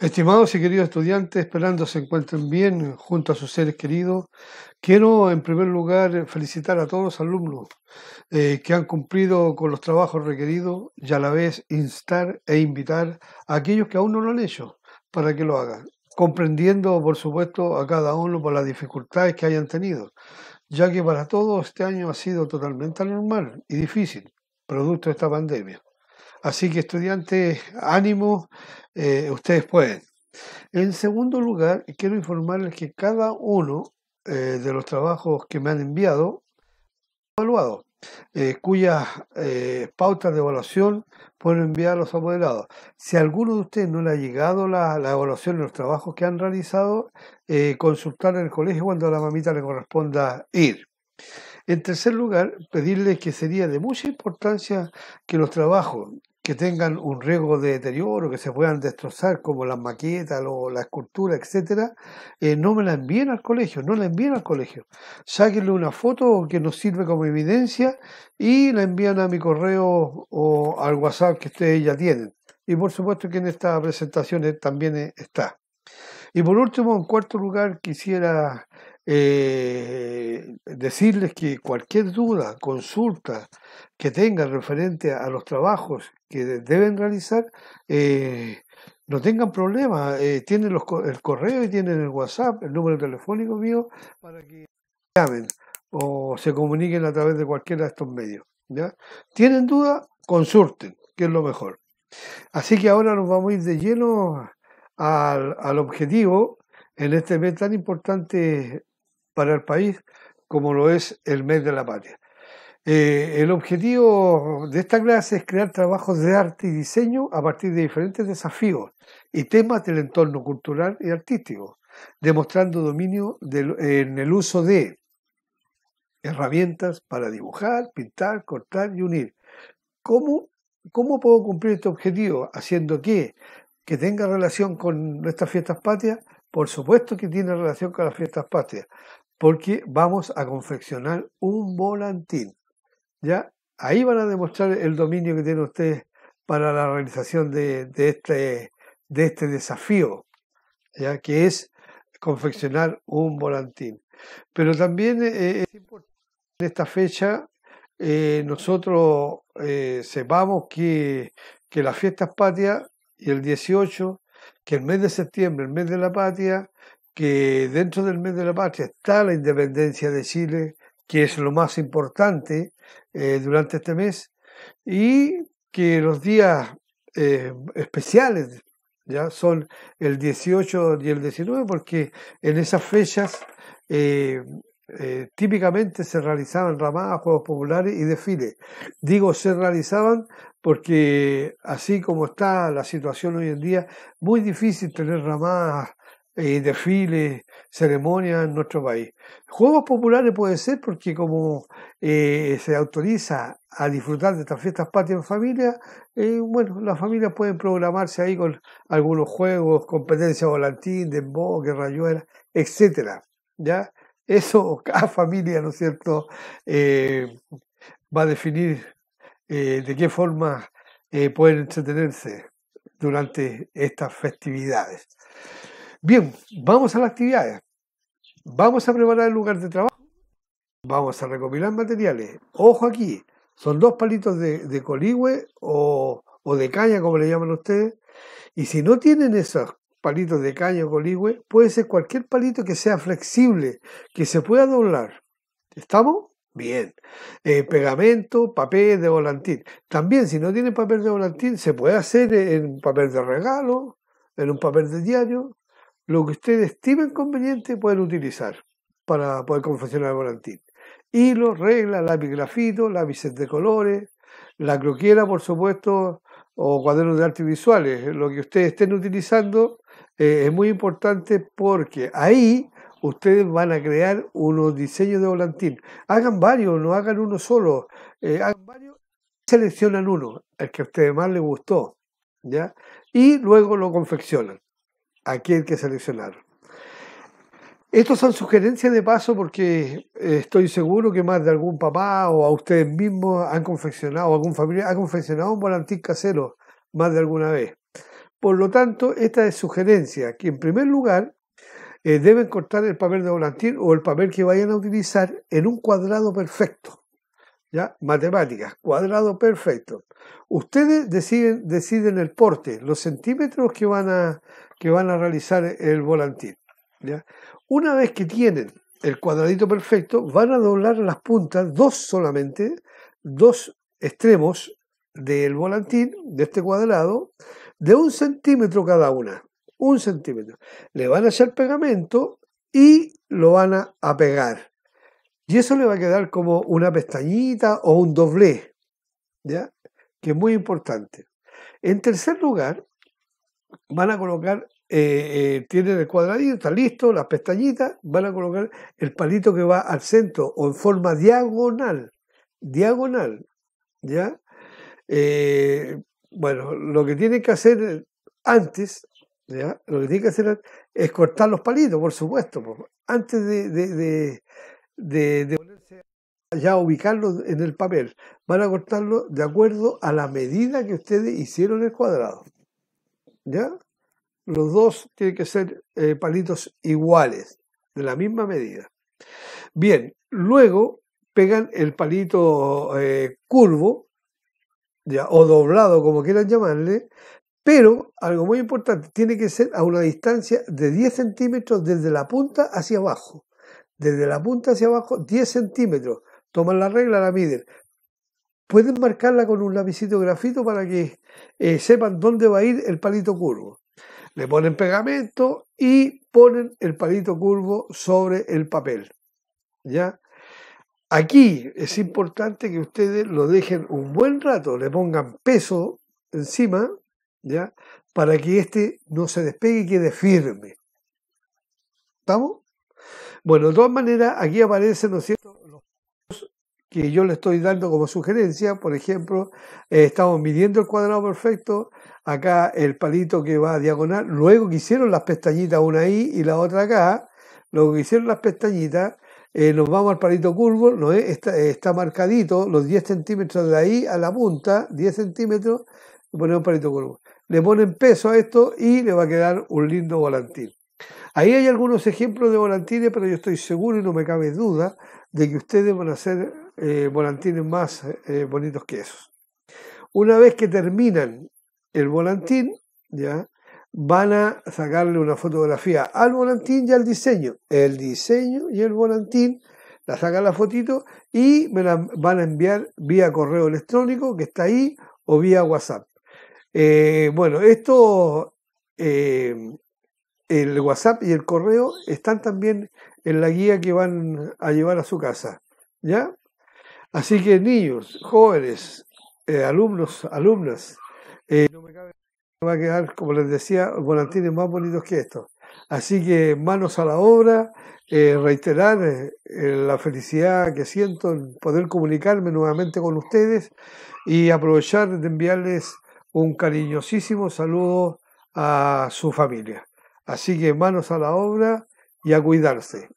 Estimados y queridos estudiantes, esperando se encuentren bien junto a sus seres queridos, quiero en primer lugar felicitar a todos los alumnos eh, que han cumplido con los trabajos requeridos y a la vez instar e invitar a aquellos que aún no lo han hecho para que lo hagan, comprendiendo por supuesto a cada uno por las dificultades que hayan tenido, ya que para todos este año ha sido totalmente anormal y difícil, producto de esta pandemia. Así que estudiantes, ánimo, eh, ustedes pueden. En segundo lugar, quiero informarles que cada uno eh, de los trabajos que me han enviado, evaluado, eh, cuyas pautas de evaluación pueden enviar a los apoderados. Si a alguno de ustedes no le ha llegado la, la evaluación de los trabajos que han realizado, consultar en el colegio cuando a la mamita le corresponda ir. En tercer lugar, pedirles que sería de mucha importancia que los trabajos que tengan un riesgo de deterioro, que se puedan destrozar, como las maquetas, o la escultura, etcétera, eh, no me la envíen al colegio, no la envíen al colegio. Sáquenle una foto que nos sirve como evidencia y la envían a mi correo o al WhatsApp que ustedes ya tienen. Y por supuesto que en esta presentación eh, también eh, está. Y por último, en cuarto lugar, quisiera decirles que cualquier duda, consulta que tengan referente a los trabajos que deben realizar eh, no tengan problema, eh, tienen el correo y tienen el WhatsApp, el número telefónico mío, para que llamen o se comuniquen a través de cualquiera de estos medios. Tienen duda, consulten, que es lo mejor. Así que ahora nos vamos a ir de lleno al, al objetivo en este mes tan importante para el país como lo es el mes de la patria. Eh, el objetivo de esta clase es crear trabajos de arte y diseño a partir de diferentes desafíos y temas del entorno cultural y artístico, demostrando dominio en el uso de herramientas para dibujar, pintar, cortar y unir. ¿Cómo, puedo cumplir este objetivo? Haciendo que, que tenga relación con nuestras fiestas patrias, por supuesto que tiene relación con las fiestas patrias, porque vamos a confeccionar un volantín ¿ya? Ahí van a demostrar el dominio que tiene usted para la realización de, este, de este desafío, ¿ya? que es confeccionar un volantín. Pero también eh, es importante en esta fecha eh, nosotros eh, sepamos que, que las fiestas patrias y el 18, que el mes de septiembre, el mes de la patria, que dentro del mes de la patria está la independencia de Chile, que es lo más importante eh, durante este mes, y que los días eh, especiales ya son el 18 y el 19, porque en esas fechas eh, típicamente se realizaban ramadas, juegos populares y desfiles. Digo se realizaban porque así como está la situación hoy en día, muy difícil tener ramadas eh, desfiles, ceremonias en nuestro país. Juegos populares puede ser porque como eh, se autoriza a disfrutar de estas fiestas patria en familia, eh, bueno, las familias pueden programarse ahí con algunos juegos, competencia volantín, desboque, rayuela, etcétera. ¿Ya? Eso cada familia, ¿no es cierto?, va a definir de qué forma pueden entretenerse durante estas festividades. Bien, vamos a las actividades. Vamos a preparar el lugar de trabajo. Vamos a recopilar materiales. Ojo aquí, son dos palitos de, coligüe o, de caña, como le llaman ustedes. Y si no tienen esos palitos de caña o coligüe, puede ser cualquier palito que sea flexible, que se pueda doblar. ¿Estamos? Bien. Eh, pegamento, papel de volantín. También, si no tienen papel de volantín, se puede hacer en papel de regalo, en un papel de diario, lo que ustedes estimen conveniente pueden utilizar para poder confeccionar el volantín. Hilos, reglas, lápiz grafito, lápices de colores, la croquiera, por supuesto, o cuadernos de arte visuales. Lo que ustedes estén utilizando eh, es muy importante porque ahí ustedes van a crear unos diseños de volantín. Hagan varios, no hagan uno solo. Eh, hagan varios, seleccionan uno, el que a ustedes más les gustó, ¿ya? Y luego lo confeccionan quién que seleccionar. Estos son sugerencias de paso porque eh, estoy seguro que más de algún papá o a ustedes mismos han confeccionado, o algún familiar ha confeccionado un volantín casero más de alguna vez. Por lo tanto, esta es sugerencia que en primer lugar eh, deben cortar el papel de volantín o el papel que vayan a utilizar en un cuadrado perfecto. ¿Ya? Matemáticas, cuadrado perfecto. Ustedes deciden, deciden el porte, los centímetros que van a, que van a realizar el volantín. ¿ya? Una vez que tienen el cuadradito perfecto, van a doblar las puntas, dos solamente, dos extremos del volantín, de este cuadrado, de un centímetro cada una. Un centímetro. Le van a hacer pegamento y lo van a, pegar. Y eso le va a quedar como una pestañita o un doble, ¿ya? Que es muy importante. En tercer lugar, van a colocar, eh, eh, tienen el cuadradito, está listo, las pestañitas, van a colocar el palito que va al centro o en forma diagonal, diagonal, ¿ya? Eh, bueno, lo que tienen que hacer antes, ¿ya? Lo que tienen que hacer es cortar los palitos, por supuesto, antes de, ya ubicarlos en el papel. Van a cortarlo de acuerdo a la medida que ustedes hicieron el cuadrado. ¿Ya? Los dos tienen que ser eh, palitos iguales, de la misma medida. Bien, luego pegan el palito eh, curvo, ya, o doblado, como quieran llamarle, pero algo muy importante, tiene que ser a una distancia de 10 centímetros desde la punta hacia abajo. Desde la punta hacia abajo, 10 centímetros. Toman la regla, la miden pueden marcarla con un lapicito grafito para que eh, sepan dónde va a ir el palito curvo. Le ponen pegamento y ponen el palito curvo sobre el papel. ¿Ya? Aquí es importante que ustedes lo dejen un buen rato, le pongan peso encima, ¿ya? Para que este no se despegue y quede firme. ¿Estamos? Bueno, de todas maneras, aquí aparece, ¿no es cierto? que yo le estoy dando como sugerencia, por ejemplo, eh, estamos midiendo el cuadrado perfecto, acá el palito que va a diagonal, luego que hicieron las pestañitas una ahí y la otra acá, luego que hicieron las pestañitas, eh, nos vamos al palito curvo, ¿no eh, está, marcadito los 10 centímetros de ahí a la punta, 10 centímetros, le ponemos palito curvo. Le ponen peso a esto y le va a quedar un lindo volantín. Ahí hay algunos ejemplos de volantines, pero yo estoy seguro y no me cabe duda de que ustedes van a hacer eh, volantines más eh, bonitos que esos. Una vez que terminan el volantín, ya van a sacarle una fotografía al volantín y al diseño. El diseño y el volantín, la sacan la fotito y me la van a enviar vía correo electrónico que está ahí o vía WhatsApp. Eh, bueno, esto, el WhatsApp y el correo están también en la guía que van a llevar a su casa. ¿Ya? Así que niños, jóvenes, eh, alumnos, alumnas, eh, no me cabe, va a quedar, como les decía, volantines más bonitos que estos. Así que manos a la obra, eh, reiterar la felicidad que siento en poder comunicarme nuevamente con ustedes y aprovechar de enviarles un cariñosísimo saludo a su familia. Así que manos a la obra y a cuidarse.